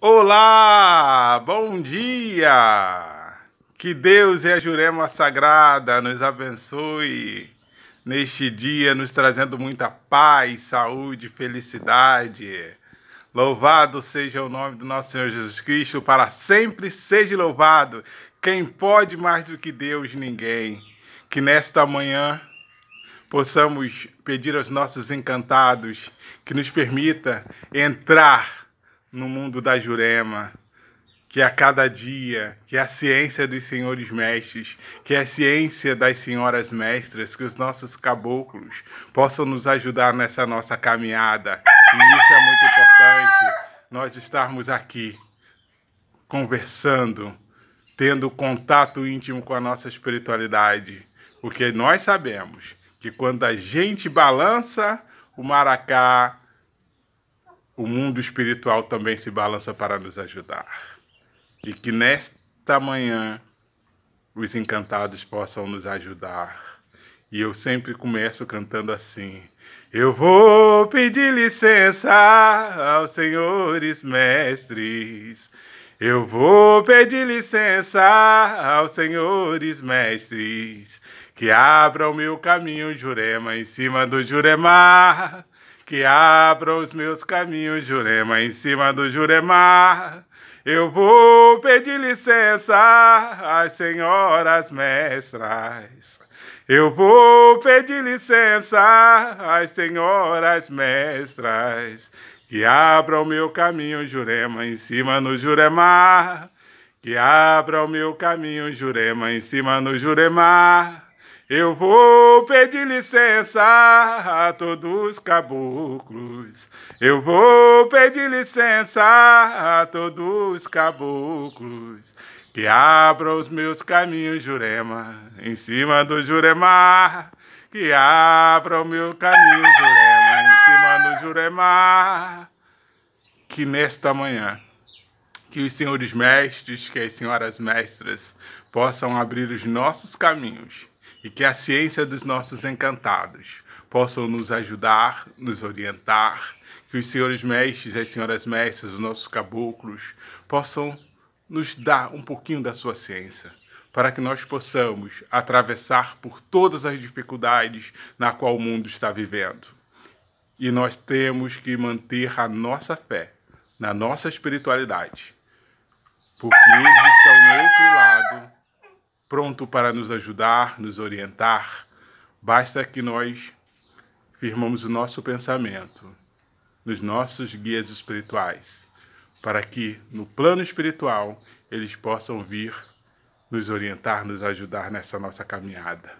Olá, bom dia! Que Deus e a Jurema Sagrada nos abençoe neste dia, nos trazendo muita paz, saúde, felicidade. Louvado seja o nome do nosso Senhor Jesus Cristo, para sempre seja louvado. Quem pode mais do que Deus, ninguém. Que nesta manhã possamos pedir aos nossos encantados que nos permita entrar no mundo da Jurema, que a cada dia, que a ciência dos senhores mestres, que a ciência das senhoras mestras, que os nossos caboclos possam nos ajudar nessa nossa caminhada. E isso é muito importante, nós estarmos aqui conversando, tendo contato íntimo com a nossa espiritualidade, porque nós sabemos que quando a gente balança o maracá, o mundo espiritual também se balança para nos ajudar. E que nesta manhã os encantados possam nos ajudar. E eu sempre começo cantando assim: Eu vou pedir licença aos senhores mestres. Eu vou pedir licença aos senhores mestres que abram meu caminho, Jurema, em cima do Jurema que abra os meus caminhos, Jurema, em cima do Jurema. Eu vou pedir licença às senhoras mestras. Eu vou pedir licença às senhoras mestras. Que abra o meu caminho, Jurema, em cima no Jurema. Que abra o meu caminho, Jurema, em cima no Jurema. Eu vou pedir licença a todos os caboclos. Eu vou pedir licença a todos os caboclos. Que abra os meus caminhos, Jurema, em cima do Jurema. Que abra o meu caminho, Jurema, em cima do Jurema. Que nesta manhã, que os senhores mestres, que as senhoras mestras possam abrir os nossos caminhos e que a ciência dos nossos encantados possam nos ajudar, nos orientar, que os senhores mestres e as senhoras mestres, os nossos caboclos, possam nos dar um pouquinho da sua ciência, para que nós possamos atravessar por todas as dificuldades na qual o mundo está vivendo. E nós temos que manter a nossa fé na nossa espiritualidade, porque eles estão no outro lado pronto para nos ajudar, nos orientar. Basta que nós firmamos o nosso pensamento nos nossos guias espirituais, para que no plano espiritual eles possam vir nos orientar, nos ajudar nessa nossa caminhada.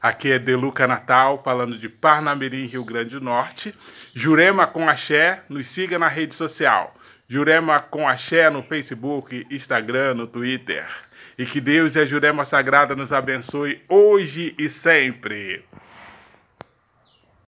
Aqui é Deluca Natal, falando de Parnamirim, Rio Grande do Norte. Jurema com Axé, nos siga na rede social. Jurema com Axé no Facebook, Instagram, no Twitter e que Deus e a Jurema Sagrada nos abençoe hoje e sempre.